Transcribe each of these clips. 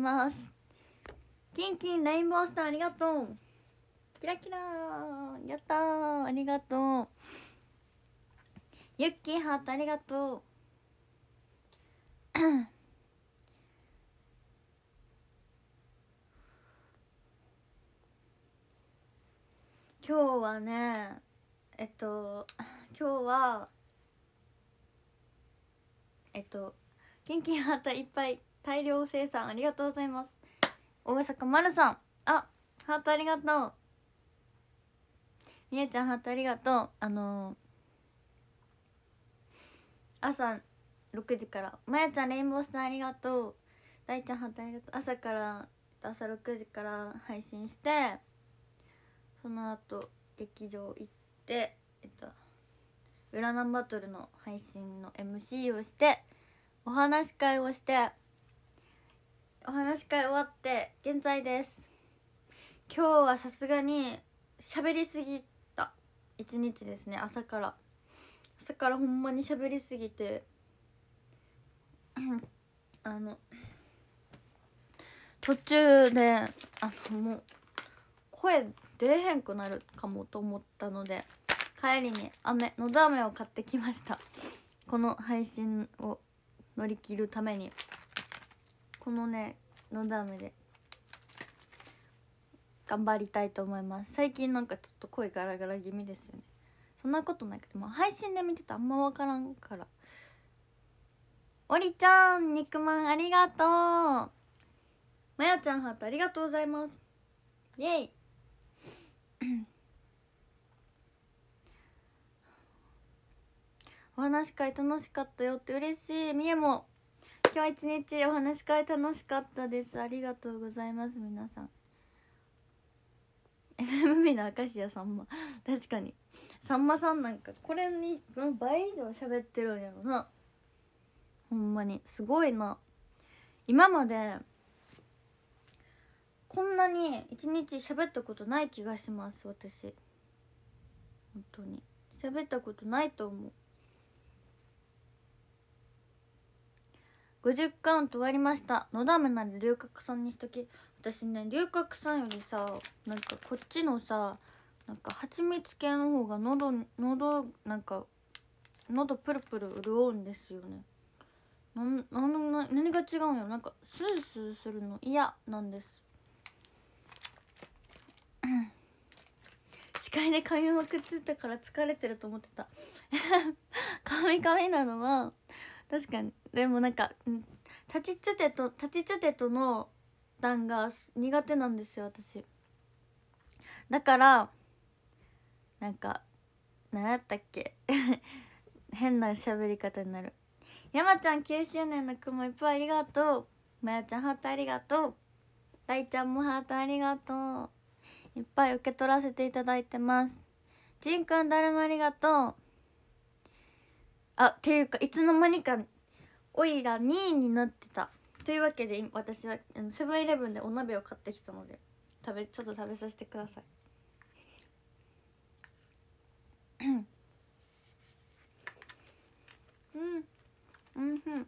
ますキンキンレインボースターありがとうキラキラやったありがとうユッキーハートありがとう 今日はねえっと今日はえっとキンキンハートいっぱい大量生産ありがとうございます大阪まるさんあハートありがとうみえちゃんハートありがとうあのー、朝6時からまやちゃんレインボースターありがとう大ちゃんハートありがとう朝から朝6時から配信してその後劇場行ってえっとウラナンバトルの配信の MC をしてお話し会をしてお話し会終わって現在です今日はさすがに喋りすぎた一日ですね朝から朝からほんまに喋りすぎて あの途中であのもう声出れへんくなるかもと思ったので帰りに飴のど飴を買ってきましたこの配信を乗り切るためにこのねのだめで頑張りたいと思います最近なんかちょっと声ガラガラ気味ですよねそんなことないけど、まあ、配信で見てたあんま分からんからおりちゃん肉まんありがとうまやちゃんハートありがとうございますイェイ お話会楽しかったよって嬉しいみえも今日一日お話し会楽しかったですありがとうございます皆さん FMB の明石家さんま 確かにさんまさんなんかこれに倍以上喋ってるんやろなほんまにすごいな今までこんなに一日喋ったことない気がします私本当に喋ったことないと思う50カウント終わりましたのだめなら龍角散にしとき私ね龍角散よりさなんかこっちのさなんか蜂蜜系の方が喉喉なんか喉プルプル潤うんですよねなんなんな何が違うんやなんかスースーするの嫌なんです 視界で髪まくってたから疲れてると思ってた 髪髪なのは確かにでもなんか立ちちュてと立ちつてとの段が苦手なんですよ私だからなんか何やったっけ 変な喋り方になる山ちゃん9周年の雲いっぱいありがとうまやちゃんハートありがとう大ちゃんもハートありがとういっぱい受け取らせていただいてますじんくんだるまありがとうあっていうかいつの間にかオイラ2位になってたというわけで私はセブンイレブンでお鍋を買ってきたので食べちょっと食べさせてくださいうんうんうん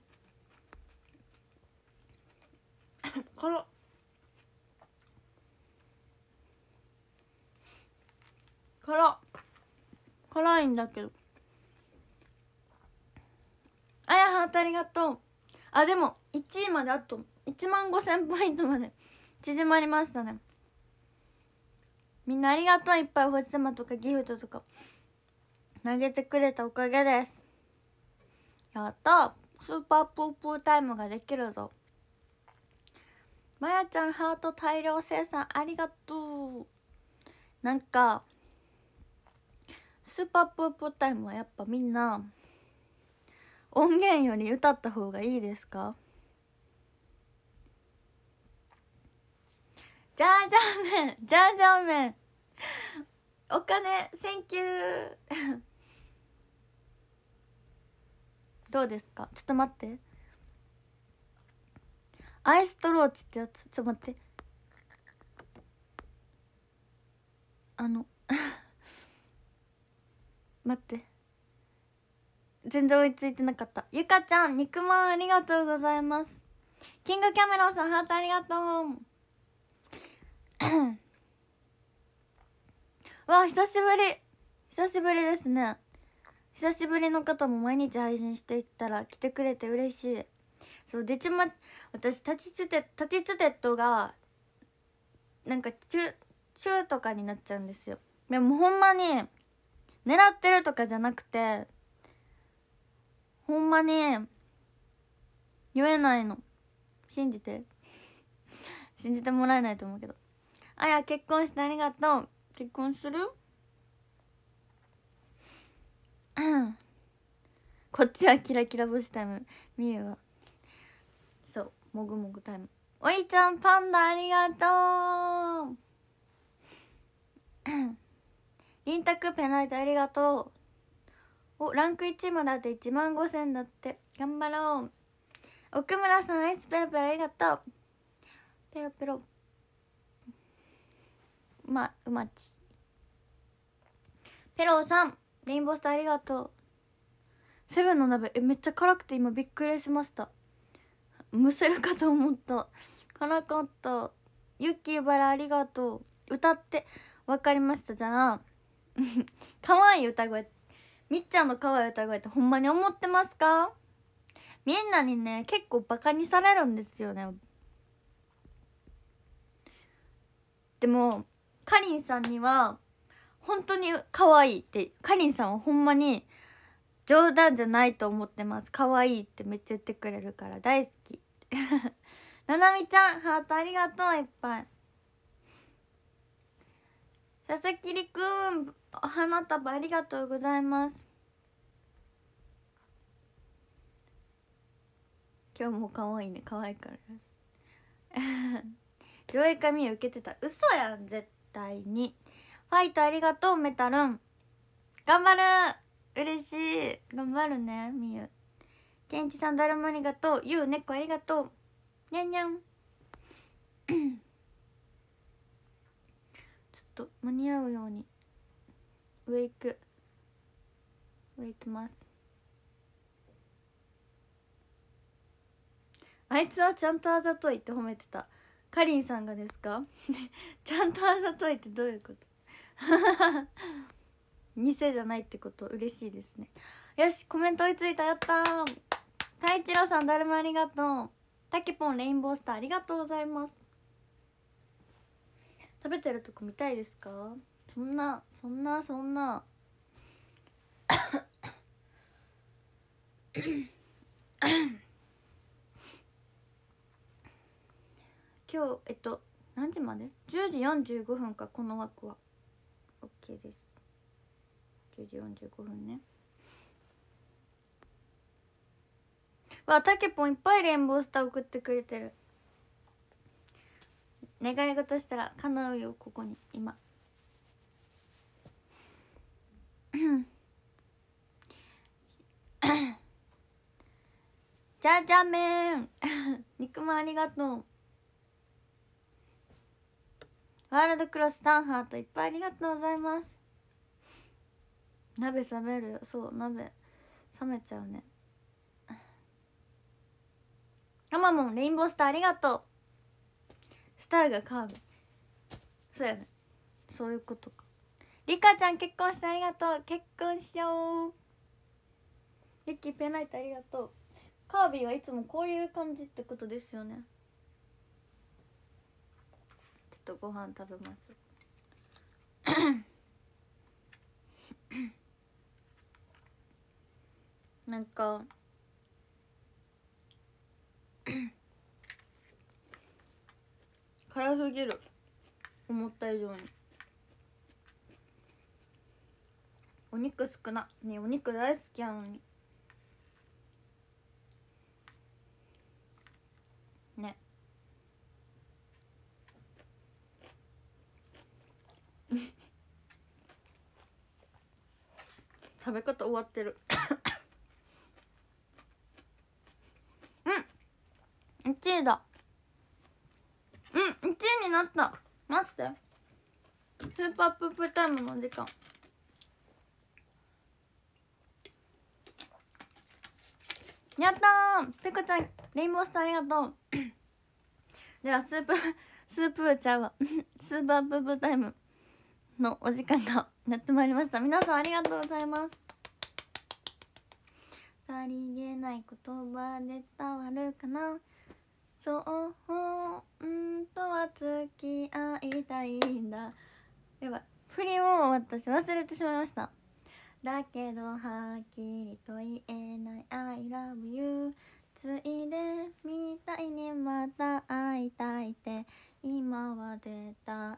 辛辛いんだけどあやハートありがとうあでも1位まであと1万5000ポイントまで 縮まりましたねみんなありがとういっぱいお星様とかギフトとか投げてくれたおかげですやったスーパープープータイムができるぞまやちゃんハート大量生産ありがとうなんかスーパープープータイムはやっぱみんな音源より歌った方がいいですかジャージャー麺ジャージャー麺お金センキューどうですかちょっと待ってアイストローチってやつちょっと待ってあの 待って全然追いついてなかったゆかちゃん肉まんありがとうございますキングキャメロンさんハートありがとう わ久しぶり久しぶりですね久しぶりの方も毎日配信していったら来てくれて嬉しいそうでちま私タチチュテタチチュテットがなんかチュチュとかになっちゃうんですよでもほんまに狙ってるとかじゃなくてほんまに言えないの信じて 信じてもらえないと思うけどあや結婚してありがとう結婚する こっちはキラキラ星タイムみゆはそうもぐもぐタイムおいちゃんパンダありがとう りんたくペナイトありがとうおランク1までって1万5000だって頑張ろう奥村さんアイスペロペロありがとうペロペロまうまちペロさんレインボースターありがとうセブンの鍋えめっちゃ辛くて今びっくりしましたむせるかと思った辛かったユッキーバラありがとう歌って分かりましたじゃあかわいい歌声みっちゃんの可愛い歌声ってほんまに思ってますかみんなにね結構バカにされるんですよねでもかりんさんには本当に可愛いってかりんさんはほんまに冗談じゃないと思ってます可愛いってめっちゃ言ってくれるから大好き ななみちゃんハートありがとういっぱい佐々木りくん花束ありがとうございます今日も可愛いね可愛いから 上映会見受けてた嘘やん絶対にファイトありがとうメタルン頑張る嬉しい頑張るねみゆケンチさんだるまありがとうゆう猫ありがとうにゃんにゃんちょっと間に合うように上行く上行きますあいつはちゃんとあざといって褒めてたかりんさんがですか ちゃんとあざといってどういうこと 偽じゃないってこと嬉しいですねよしコメント追いついたやったー太一郎さん誰もありがとうたけぽんレインボースターありがとうございます食べてるとこ見たいですかそんなそんなそんな 今日えっと何時まで ?10 時45分かこの枠は OK です10時45分ねわたけぽんいっぱいレインボースター送ってくれてる願い事したら叶うよここに今 じゃじゃ麺 肉まんありがとうワールドクロスタンハートいっぱいありがとうございます鍋冷めるよそう鍋冷めちゃうねあまもんレインボースターありがとうスターがカーブそうやねそういうことかリカちゃん結婚してありがとう結婚しようキーペナイトありがとうカービィはいつもこういう感じってことですよねとご飯食べます なんか辛すぎる思った以上にお肉少なねお肉大好きやのに食べ方終わってるうん1位だうん1位になった待ってスーパープープタイムの時間やったーペコちゃんレインボースターありがとうでは スープスープーちゃうわスーパープープタイムのお時間がやってまいりました皆さんありがとうございますさりげない言葉で伝わるかなそう本当は付き合いたいんだやは振りを私忘れてしまいましただけどはっきりと言えない「I love you」ついでみたいにまた会いたいって今は絶対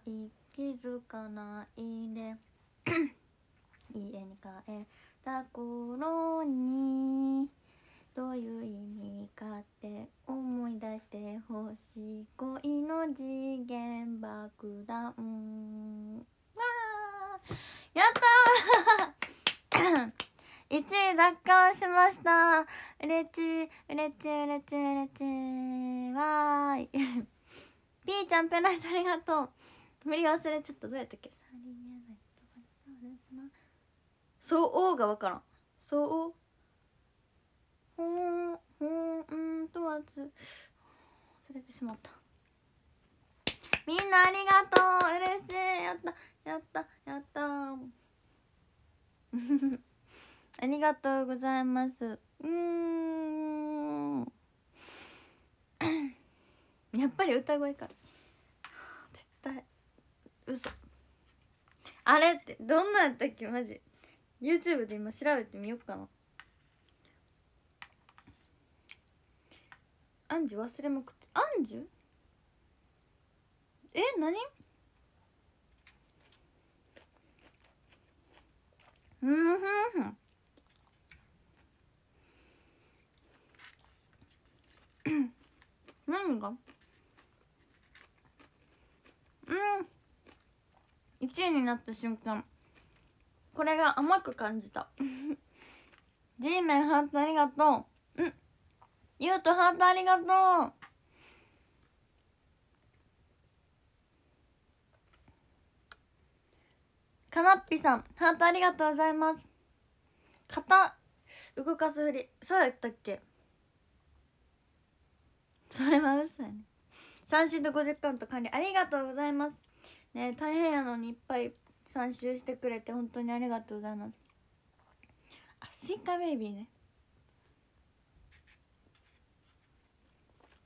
気づかないで家 に帰った頃にどういう意味かって思い出してほしい恋の次元爆弾わやったー1位奪還しましたうれちうれちうれちうれちわーい ーちゃんペナイトありがとう無理忘れちゃったどうやったっけそうおが分からんそうほんほんとわず忘れてしまったみんなありがとう嬉しいやったやったやったありがとうございますうんやっぱり歌声か絶対嘘あれってどんなやったっけマジ YouTube で今調べてみよっかなアンジュ忘れまくってアンジュえ何うんふんふん 何がうん1位になった瞬間これが甘く感じた G メンハートありがとううんゆうとハートありがとうかなっぴさんハートありがとうございます肩動かすふりそうやったっけそれは嘘やね三振と50カと管理ありがとうございますね大変やのにいっぱい参集してくれて本当にありがとうございますあスイカベイビーね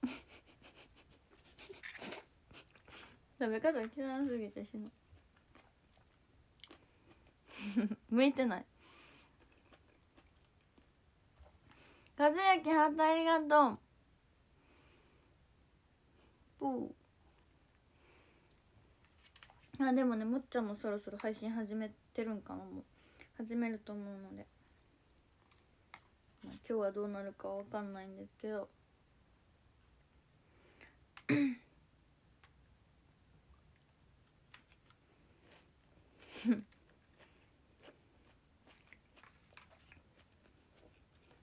食べ方知らなすぎて死ぬ 向いてない和之ハートありがとうポーあでもねもっちゃんもそろそろ配信始めてるんかなもう始めると思うので、まあ、今日はどうなるかわかんないんですけど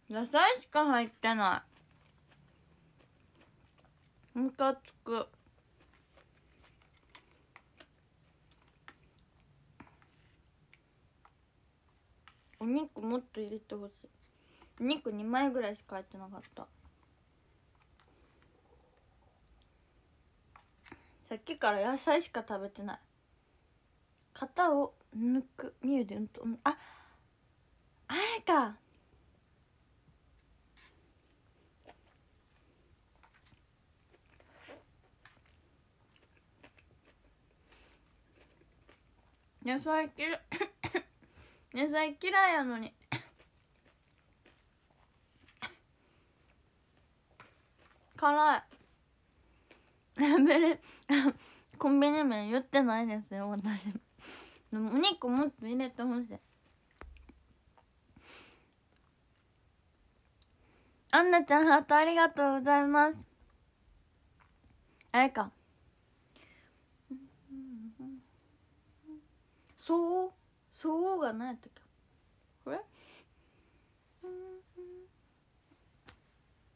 野菜しか入ってないむかつくお肉もっと入れてほしいお肉2枚ぐらいしか入ってなかったさっきから野菜しか食べてない型を抜くミュでうんとああれか野菜切る野菜嫌いやのに辛いラベル コンビニ麺言ってないですよ私でもお肉もっと入れてほしいアンナちゃんハートありがとうございますあれかそうそうが何やったっけこれ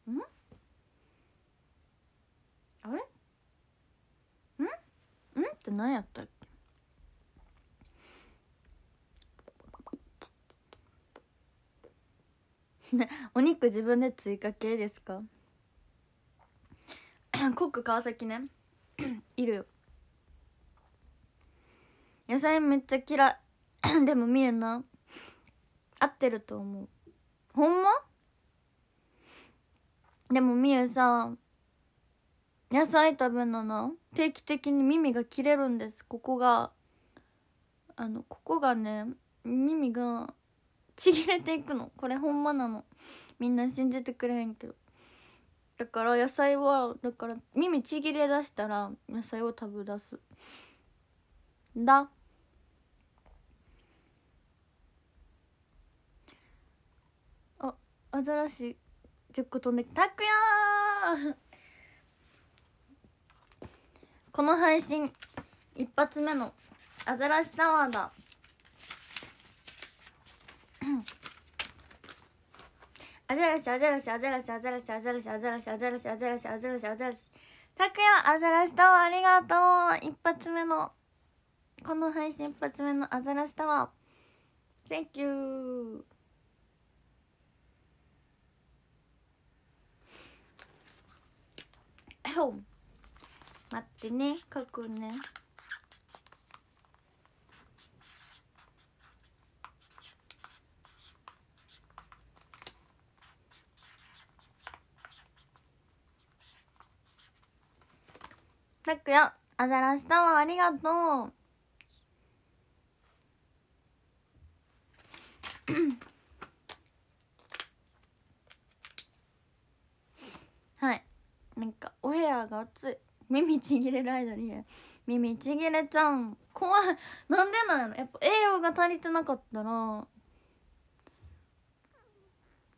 うんあれうんんって何やったっけねお肉自分で追加系ですか コック川崎ね いるよ野菜めっちゃ嫌い でもみえな合ってると思うほんまでもみえさ野菜食べなな定期的に耳が切れるんですここがあのここがね耳がちぎれていくのこれほんまなのみんな信じてくれへんけどだから野菜はだから耳ちぎれだしたら野菜を食べ出すだアザラシ10個飛んでたくやこの配信一発目のアザラシタワーだ アザラシアザラシアザラシアザラシアザラシアザラシアザラシアザラシアザラシアザラシアザラシタワーありがとう一発目のこの配信一発目のアザラシタワー Thank you 待ってね書くねたくよあざらしたわありがとう なんかお部屋が熱い耳ちぎれるアイドル耳ちぎれちゃうん怖いなんでなんやろやっぱ栄養が足りてなかったら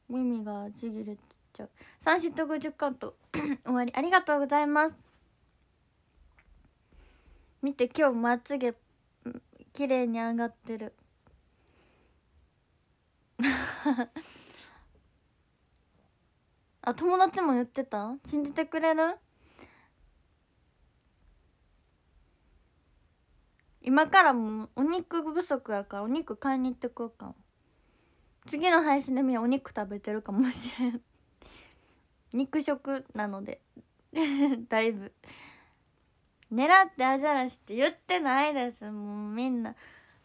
耳がちぎれちゃう三シット50カット 終わりありがとうございます見て今日まつげ綺麗に上がってる あ友達も言ってた信じてくれる今からもうお肉不足やからお肉買いに行ってこうか次の配信でみお肉食べてるかもしれん 肉食なので だいぶ狙ってアャラシって言ってないですもうみんな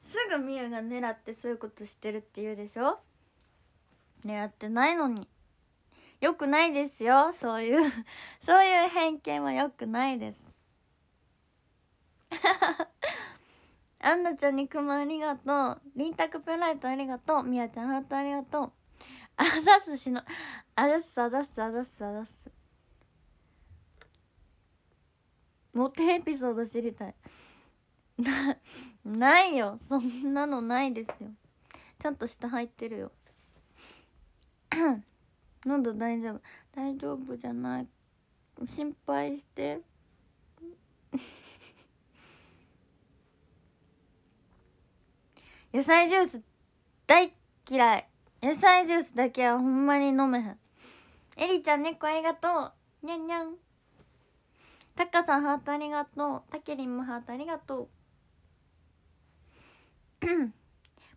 すぐみゆが狙ってそういうことしてるって言うでしょ狙ってないのに良くないですよそういう そういう偏見は良くないです アンナちゃんにくまありがとうりんプペライトありがとうみやちゃんハートありがとうあざすしのあざすあざすあざすあざすモテエピソード知りたいなないよそんなのないですよちゃんと下入ってるよ 喉大丈夫大丈夫じゃない心配して 野菜ジュース大嫌い野菜ジュースだけはほんまに飲めへんえりちゃん猫ありがとうにゃんにゃんたかさんハートありがとうたけりんもハートありがとう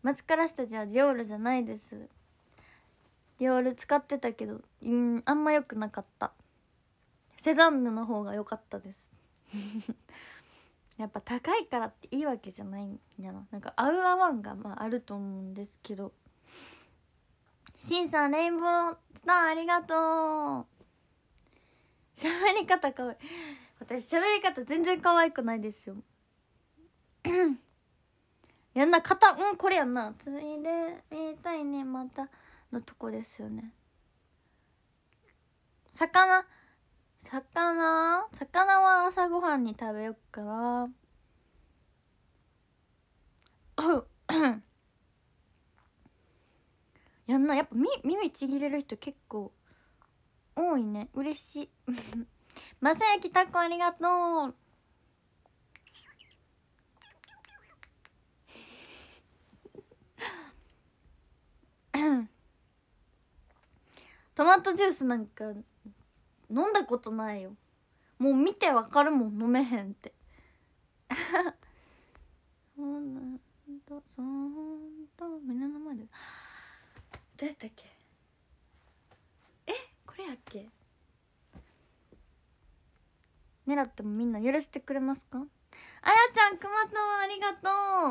松 スら下じゃジオールじゃないですディオール使ってたけどうんあんま良くなかったセザンヌの方が良かったです やっぱ高いからっていいわけじゃないんやななんか合う合わんがまああると思うんですけどしんさんレインボースターありがとう喋り方かわいい私喋り方全然可愛くないですよ やんな肩うんこれやんなついで見たいねまたのとこですよね魚魚魚は朝ごはんに食べよっかな やんなやっぱみ耳ちぎれる人結構多いね嬉しいまさやきたこありがとうトマトジュースなんか飲んだことないよもう見てわかるもん飲めへんって そんとそんとの前でどうやったっけえこれやっけ狙ってもみんな許してくれますかあやちゃんくまともありが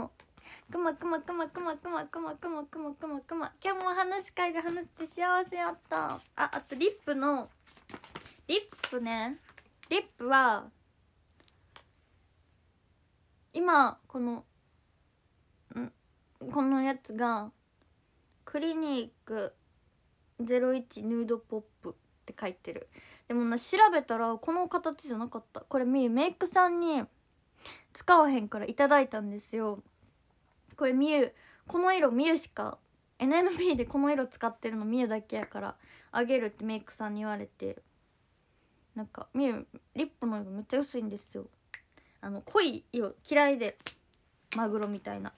とうくまくまくまくまくまくまくまくまくまくま今日も話し会で話して幸せやったああとリップのリップねリップは今このんこのやつがクリニック01ヌードポップって書いてるでもな調べたらこの形じゃなかったこれみメイクさんに使わへんからいただいたんですよこれみゆこの色みゆしか NMB でこの色使ってるのみゆだけやからあげるってメイクさんに言われてなんかみゆリップの色めっちゃ薄いんですよあの濃い色嫌いでマグロみたいな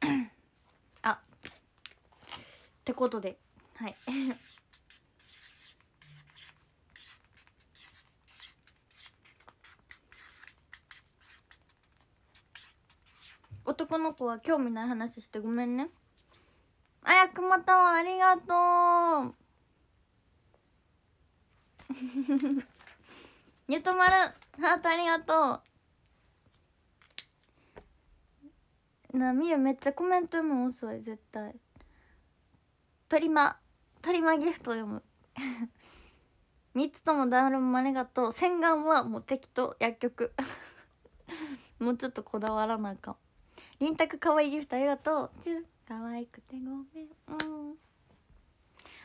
あってことではい男の子は興味ない話してごめんねあやくまたはありがとうゆとまるハートありがとうなみゆめっちゃコメント読む遅い絶対トリマトリマギフト読む3 つともダウドもありがとう洗顔はもう適当薬局 もうちょっとこだわらなあかんりんかわいいギフトありがとうチュかわいくてごめんうん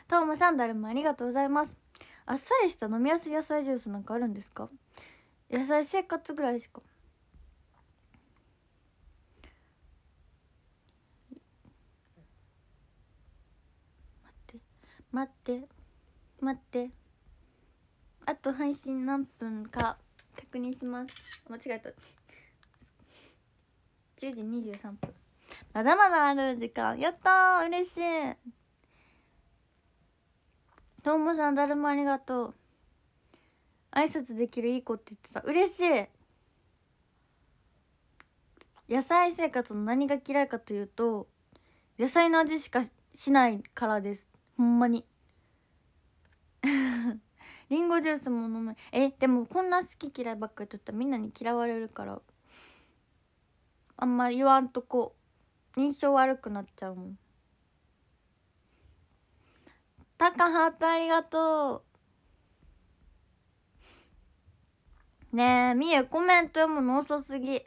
トーマさんルもありがとうございますあっさりした飲みやすい野菜ジュースなんかあるんですか野菜生活ぐらいしか待って待ってあと配信何分か確認します間違えた10時23分まだまだある時間やった嬉しいともさんだるまありがとう挨拶できるいい子って言ってた嬉しい野菜生活の何が嫌いかというと野菜の味しかしないからですほんまにりんごジュースも飲めえでもこんな好き嫌いばっかりとったらみんなに嫌われるからあんま言わんとこ印象悪くなっちゃうもんタカハートありがとうねえみゆコメント読むの遅すぎ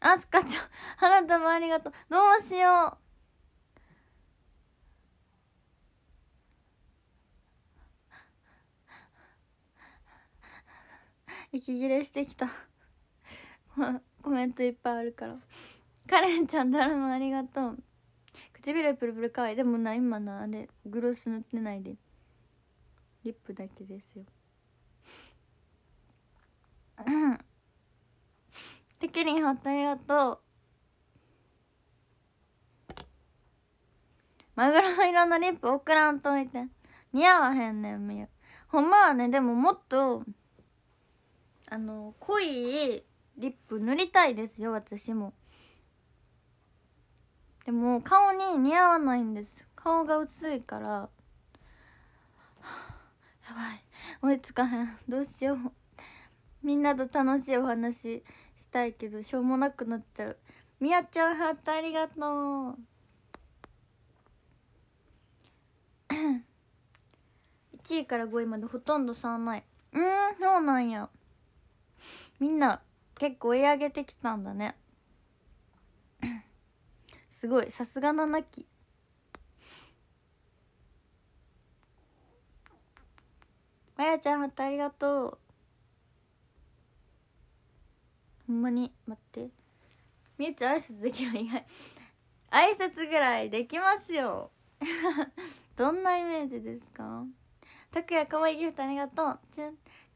あすかちゃん花束ありがとうどうしよう 息切れしてきた コメントいっぱいあるからカレンちゃん誰もありがとう唇プルプルかわいいでもな今なあれグロス塗ってないでリップだけですよてきりんホんとありがとうマグロの色のリップ送らんといて似合わへんねんみゆほんまはねでももっとあの濃いリップ塗りたいですよ私もでも顔に似合わないんです顔が薄いから、やばい追いつかへんどうしようみんなと楽しいお話したいけどしょうもなくなっちゃうみやちゃんハートありがとう1 位から5位までほとんど差ないうんそうなんやみんな結構追い上げてきたんだね すごいさすがなきまやちゃん本当ありがとうほんまに待ってみゆちゃん挨拶できる以外挨拶ぐらいできますよ どんなイメージですかたくやかわいいギフトありがとう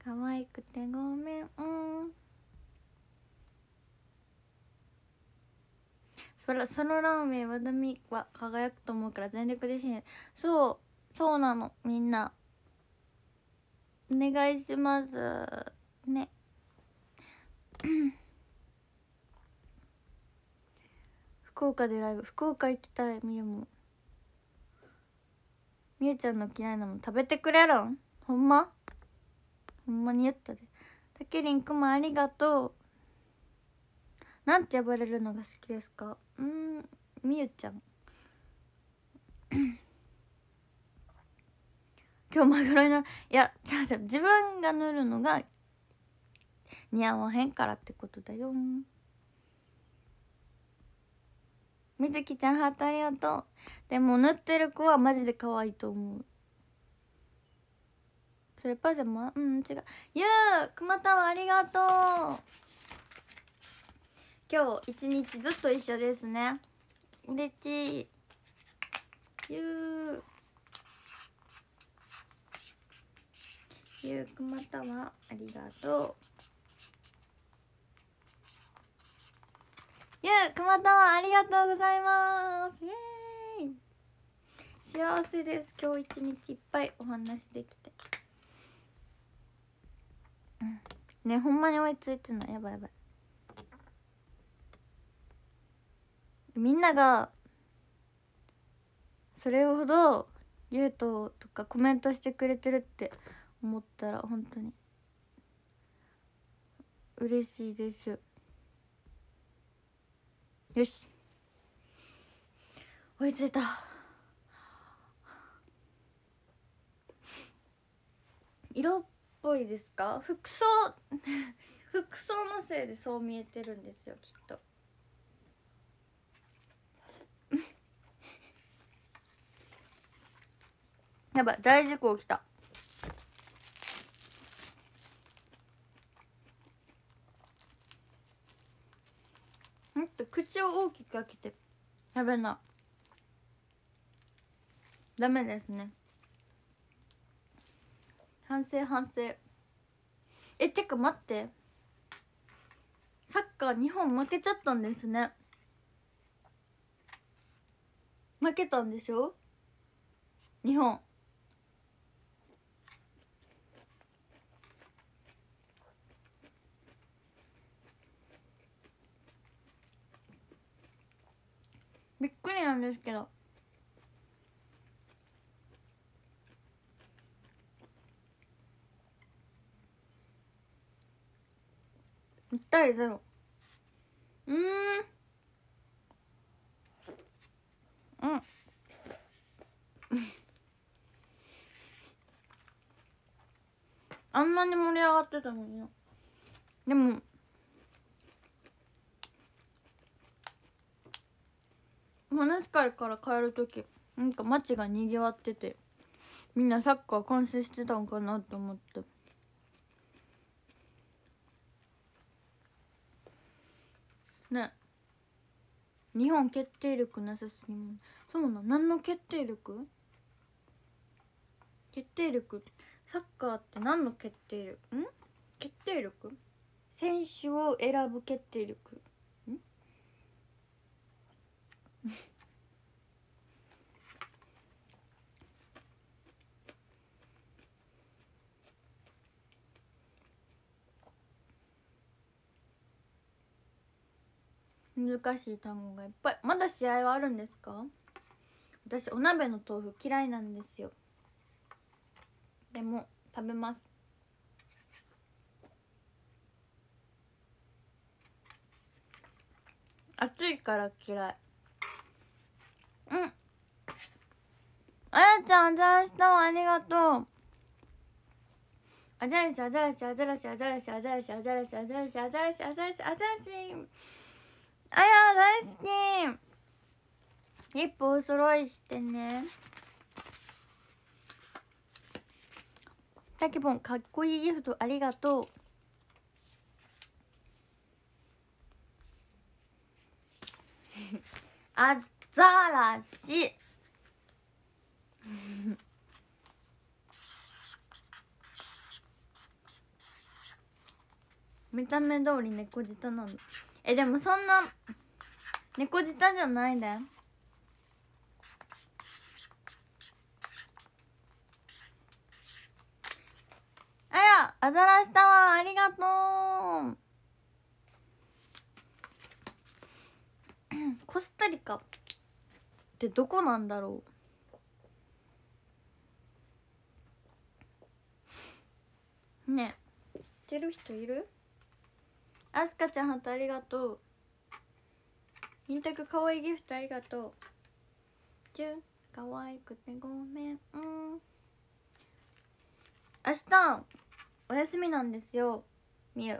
かわいくてごめんうんそらそのランウェイは輝くと思うから全力で支援そうそうなのみんなお願いしますね 福岡でライブ福岡行きたいみゆもみゆちゃんの嫌いなもん食べてくれるんほんまほんまにやったでたけりんくまありがとうなんて呼ばれるのが好きですかうんみゆちゃん 今日マグロになるいや違う違う自分が塗るのが似合わへんからってことだよみずきちゃんハートありがとうでも塗ってる子はマジで可愛いと思うそれパジャマうん違うゆうくまたんありがとう今日一日ずっと一緒ですね嬉しいゆうゆうくまたはありがとうゆうくまたはありがとうございますイエーイ幸せです今日一日いっぱいお話できてねほんまに追いついてないやばいやばいみんながそれほどゆうととかコメントしてくれてるって思ったら本当に嬉しいですよし追いついた色っぽいですか服装 服装のせいでそう見えてるんですよきっと。やばい大事故起きたんと口を大きく開けて食べなダメですね反省反省えてか待ってサッカー日本負けちゃったんですね負けたんでしょ日本なんですけど1対0うんうん あんなに盛り上がってたのにでも話からから帰る時なんか街がにぎわっててみんなサッカー完成してたんかなって思ってね日本決定力なさすぎもそうな何の決定力決定力サッカーって何の決定力ん決定力選手を選ぶ決定力難しい単語がいっぱいまだ試合はあるんですか私お鍋の豆腐嫌いなんですよでも食べます暑いから嫌いうんあやちゃん新しさをありがとうアザラシアザラシアザラシアザラシアザラシアザラシアザラシアザラシアザラシアザラシあや大好きリップお揃いしてねたけぽんかっこいいギフトありがとうあっ ザラシ 見た目通り猫舌なのえでもそんな猫舌じゃないであらアザラシタワーありがとう コスタリカってどこなんだろうね知ってる人いるあすかちゃんハートありがとうインタクかわいいギフトありがとうチュンかわいくてごめんうん明日お休みなんですよみゆ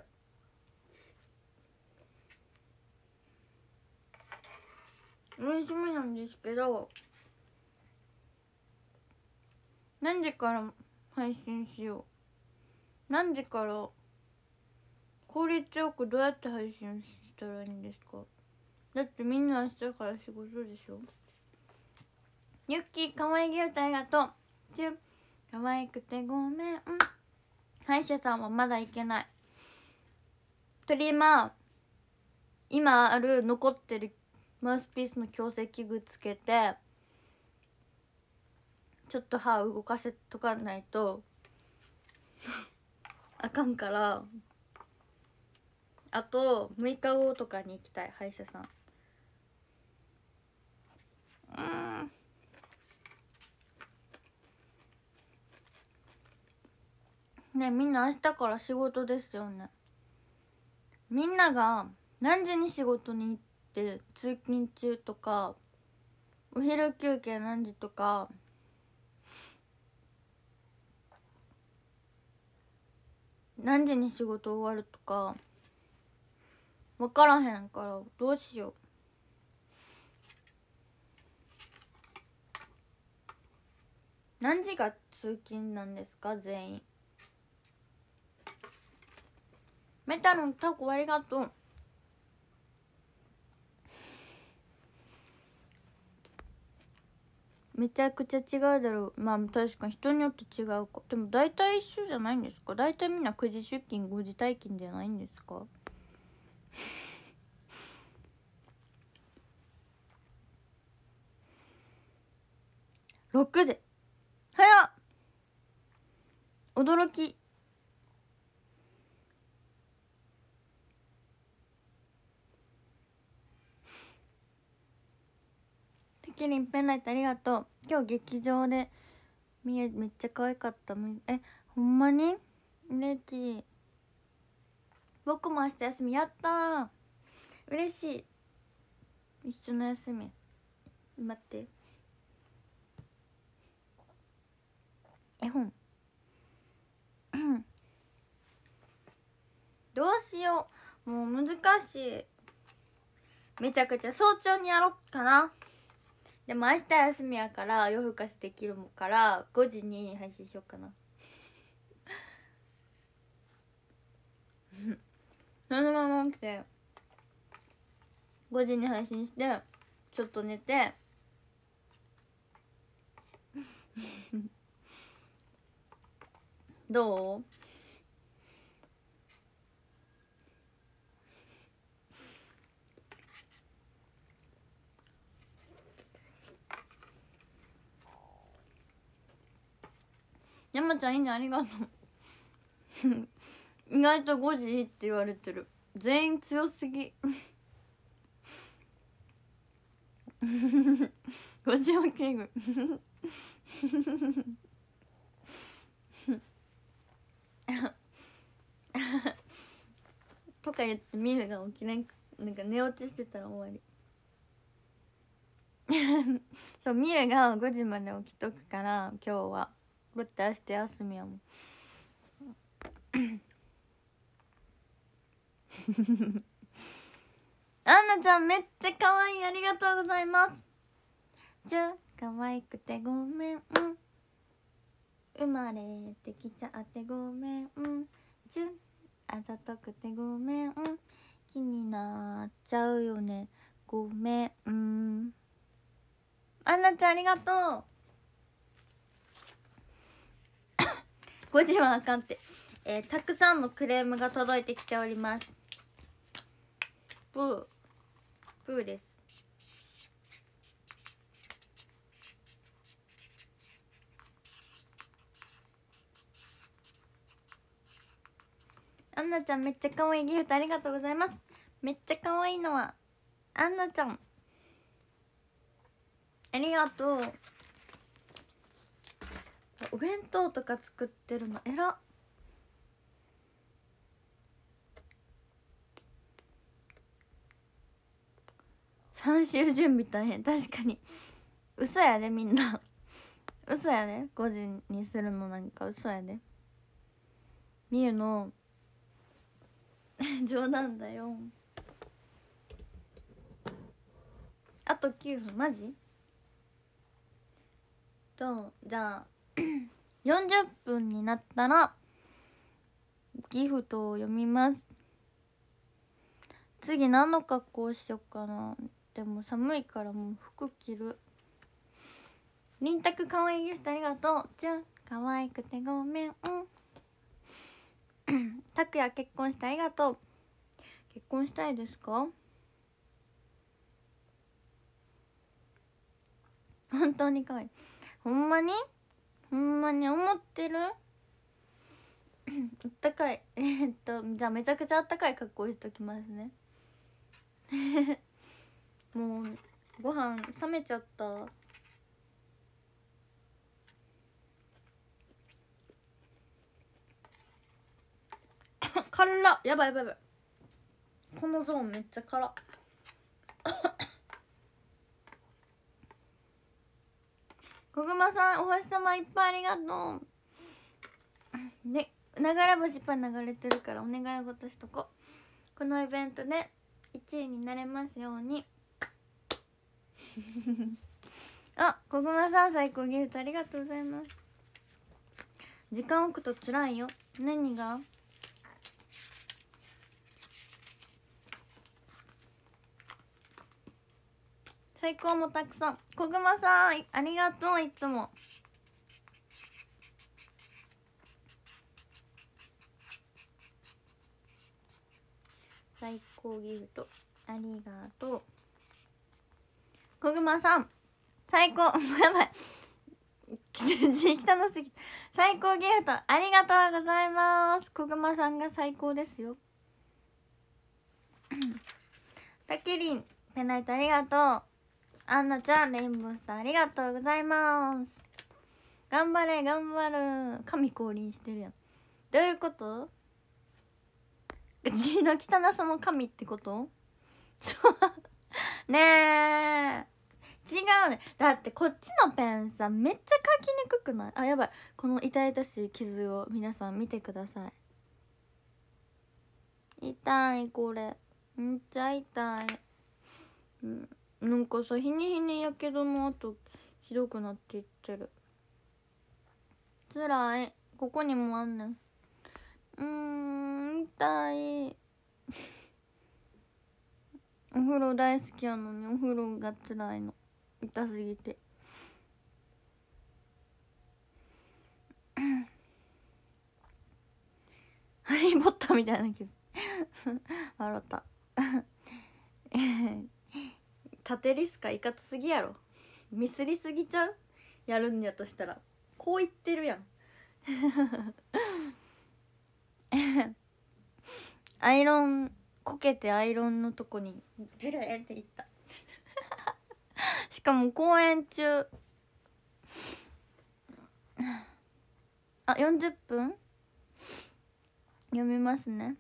6時目なんですけど何時から配信しよう何時から効率よくどうやって配信したらいいんですかだってみんな明日から仕事でしょユッキーかわいげ歌ありがとうチュッかわいくてごめん歯医者さんはまだ行けないとりま今ある残ってるマウスピースの矯正器具つけてちょっと歯動かせとかないと あかんからあと6日後とかに行きたい歯医者さんうんねみんな明日から仕事ですよねみんなが何時に仕事に行ってって通勤中とかお昼休憩何時とか何時に仕事終わるとか分からへんからどうしよう。何時が通勤なんですか全員メタルのタコありがとうめちゃくちゃ違うだろうまあ確かに人によって違うかでも大体一緒じゃないんですか大体みんな9時出勤5時退勤じゃないんですか6時早っ驚きキリンペンライトありがとう今日劇場でみえめっちゃ可愛かったえほんまに嬉し僕も明日休みやった嬉しい一緒の休み待って絵本 どうしようもう難しいめちゃくちゃ早朝にやろっかなでも明日休みやから夜更かしできるから5時に配信しようかなそのまま起きて5時に配信してちょっと寝て どう山ちゃんいいねありがとう 意外と5時って言われてる全員強すぎ5 時起きぐとか言ってミルが起きないなんか寝落ちしてたら終わり そうミルが5時まで起きとくから今日は。待って明日休みやもんアンナちゃんめっちゃ可愛いありがとうございますじゃ可愛くてごめん、生まれてきちゃってごめん、うじゅあざとくてごめん、気になっちゃうよねごめん、うん、アンナちゃんありがとう5時はあかんって、えー、たくさんのクレームが届いてきておりますプープーですアンナちゃんめっちゃ可愛いギフトありがとうございますめっちゃ可愛いのはアンナちゃんありがとうお弁当とか作ってるの偉っ3週準備大変確かに嘘やでみんな嘘やで5時にするのなんか嘘やでみゆの 冗談だよあと9分マジとじゃあ40分になったらギフトを読みます次何の格好しよっかなでも寒いからもう服着る輪んかわいいギフトありがとうじゅんかわいくてごめん 拓哉結婚してありがとう結婚したいですか本当に可愛いほんまにほんまに思ってる あったかいえっとじゃあめちゃくちゃあったかい格好しときますね もうご飯冷めちゃった 辛っやばいやばいやばいこのゾーンめっちゃ辛っ小熊さんお星様いっぱいありがとうね流れ星いっぱい流れてるからお願い事しとここのイベントで1位になれますように あ小熊さん最高ギフトありがとうございます時間置くと辛いよ何が最高もたくさん小熊さんありがとういつも最高ギフトありがとう小熊さん最高やばい字 汚すぎ最高ギフトありがとうございます小熊さんが最高ですよ たけりんペナイトありがとうアンナちゃんレインボースターありがとうございます頑張れ頑張る神降臨してるやんどういうことうちの汚さも神ってことそうねえ違うねだってこっちのペンさめっちゃ書きにくくないあやばいこの痛々しい傷を皆さん見てください痛いこれめっちゃ痛いうんなんかさ日に日にやけどの後ひどくなっていってるつらいここにもあんねんうん痛い お風呂大好きやのにお風呂がつらいの痛すぎて ハリー・ポッターみたいな気笑った 縦リスかいかつすぎやろミスりすぎちゃうやるんやとしたらこう言ってるやん アイロンこけてアイロンのとこにズルーっていった しかも公演中あ40分読みますね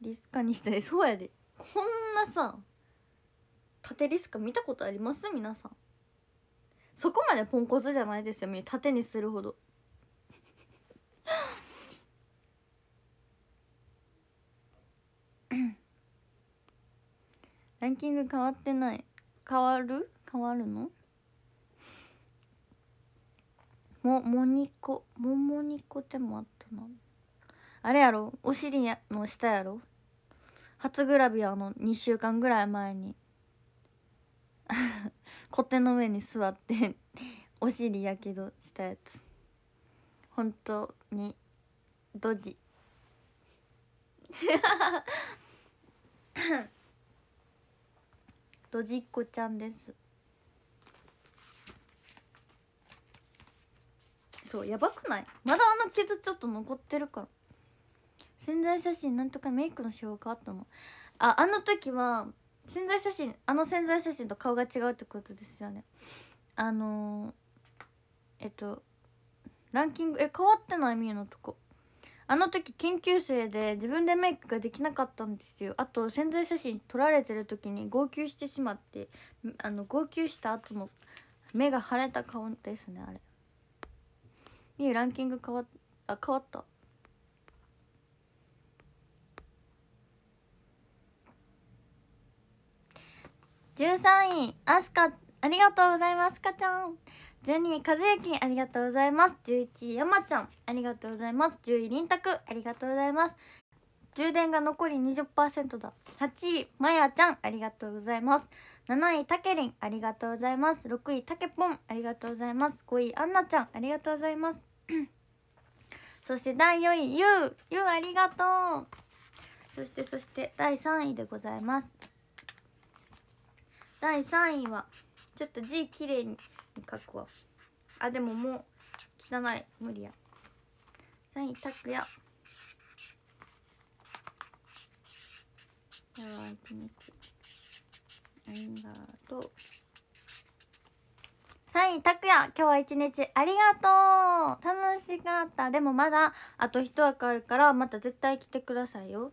リスカにしたいそうやでこんなさ縦リスク見たことあります皆さんそこまでポンコツじゃないですよ縦にするほどランキング変わってない変わる変わるのももにこももにこでもあったなあれやろお尻の下やろ初グラビアの2週間ぐらい前に コテの上に座ってお尻やけどしたやつ本当にドジ ドジっ子ちゃんですそうやばくないまだあの傷ちょっと残ってるから潜在写真なんとかメイクの仕様変わったのああの時は潜在写真あの潜在写真と顔が違うってことですよねあのー、えっとランキングえ変わってないみゆのとこあの時研究生で自分でメイクができなかったんですよあと潜在写真撮られてる時に号泣してしまってあの号泣した後の目が腫れた顔ですねあれみゆランキング変わっあ変わった13位アスカありがとうございますかちゃん12位和幸ありがとうございます11位山ちゃんありがとうございます10位りんたくありがとうございます充電が残り20%だ8位まやちゃんありがとうございます7位たけりんありがとうございます6位たけぽんありがとうございます5位あんなちゃんありがとうございます そして第4位ゆうゆうありがとうそしてそして第3位でございます第3位はちょっと字綺麗に書くわあでももう汚い無理や3位拓也ありがとう3位拓也今日は一日ありがとう楽しかったでもまだあと1枠あるからまた絶対来てくださいよ